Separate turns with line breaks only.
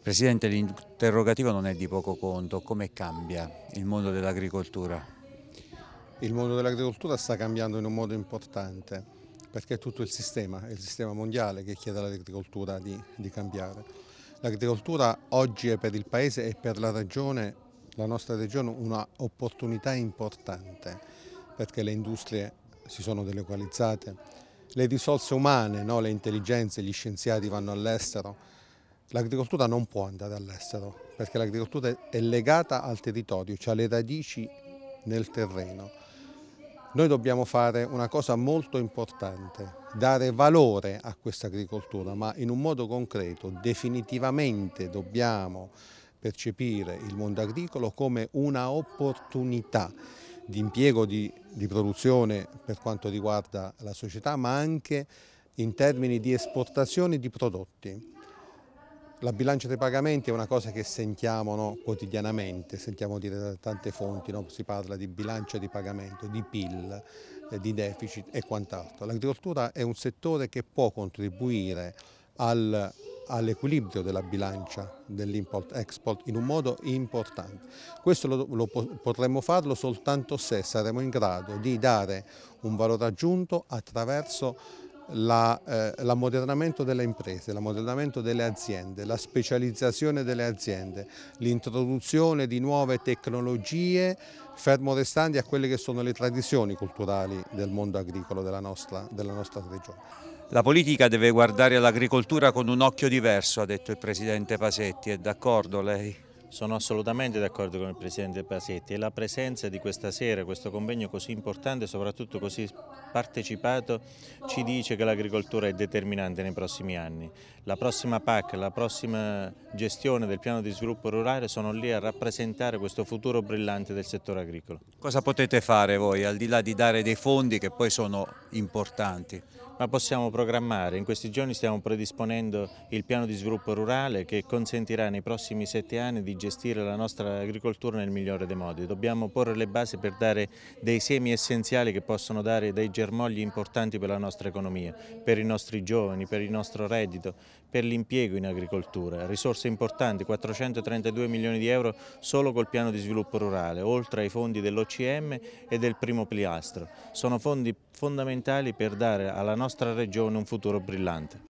Presidente, l'interrogativo non è di poco conto, come cambia il mondo dell'agricoltura?
Il mondo dell'agricoltura sta cambiando in un modo importante perché è tutto il sistema, è il sistema mondiale che chiede all'agricoltura di, di cambiare. L'agricoltura oggi è per il Paese e per la regione, la nostra regione, un'opportunità importante perché le industrie si sono delocalizzate, le risorse umane, no? le intelligenze, gli scienziati vanno all'estero, L'agricoltura non può andare all'estero perché l'agricoltura è legata al territorio, cioè alle radici nel terreno. Noi dobbiamo fare una cosa molto importante, dare valore a questa agricoltura, ma in un modo concreto, definitivamente dobbiamo percepire il mondo agricolo come una opportunità di impiego, di, di produzione per quanto riguarda la società, ma anche in termini di esportazione di prodotti. La bilancia dei pagamenti è una cosa che sentiamo no, quotidianamente, sentiamo dire da tante fonti, no? si parla di bilancia di pagamento, di PIL, eh, di deficit e quant'altro. L'agricoltura è un settore che può contribuire al, all'equilibrio della bilancia dell'import-export in un modo importante. Questo lo, lo potremmo farlo soltanto se saremo in grado di dare un valore aggiunto attraverso eh, l'ammodernamento eh, delle imprese, l'ammodernamento delle aziende, la specializzazione delle aziende, l'introduzione di nuove tecnologie fermo restanti a quelle che sono le tradizioni culturali del mondo agricolo della nostra, della nostra
regione. La politica deve guardare all'agricoltura con un occhio diverso, ha detto il Presidente
Pasetti, è d'accordo lei? Sono assolutamente d'accordo con il Presidente Pasetti e la presenza di questa sera, questo convegno così importante, soprattutto così partecipato, ci dice che l'agricoltura è determinante nei prossimi anni. La prossima PAC, la prossima gestione del piano di sviluppo rurale sono lì a rappresentare questo futuro brillante del settore agricolo.
Cosa potete fare voi, al di là di dare dei fondi che poi sono importanti?
ma possiamo programmare. In questi giorni stiamo predisponendo il piano di sviluppo rurale che consentirà nei prossimi sette anni di gestire la nostra agricoltura nel migliore dei modi. Dobbiamo porre le basi per dare dei semi essenziali che possono dare dei germogli importanti per la nostra economia, per i nostri giovani, per il nostro reddito, per l'impiego in agricoltura. Risorse importanti, 432 milioni di euro solo col piano di sviluppo rurale, oltre ai fondi dell'OCM e del primo pilastro. Sono fondi fondamentali per dare alla nostra nostra regione un futuro brillante.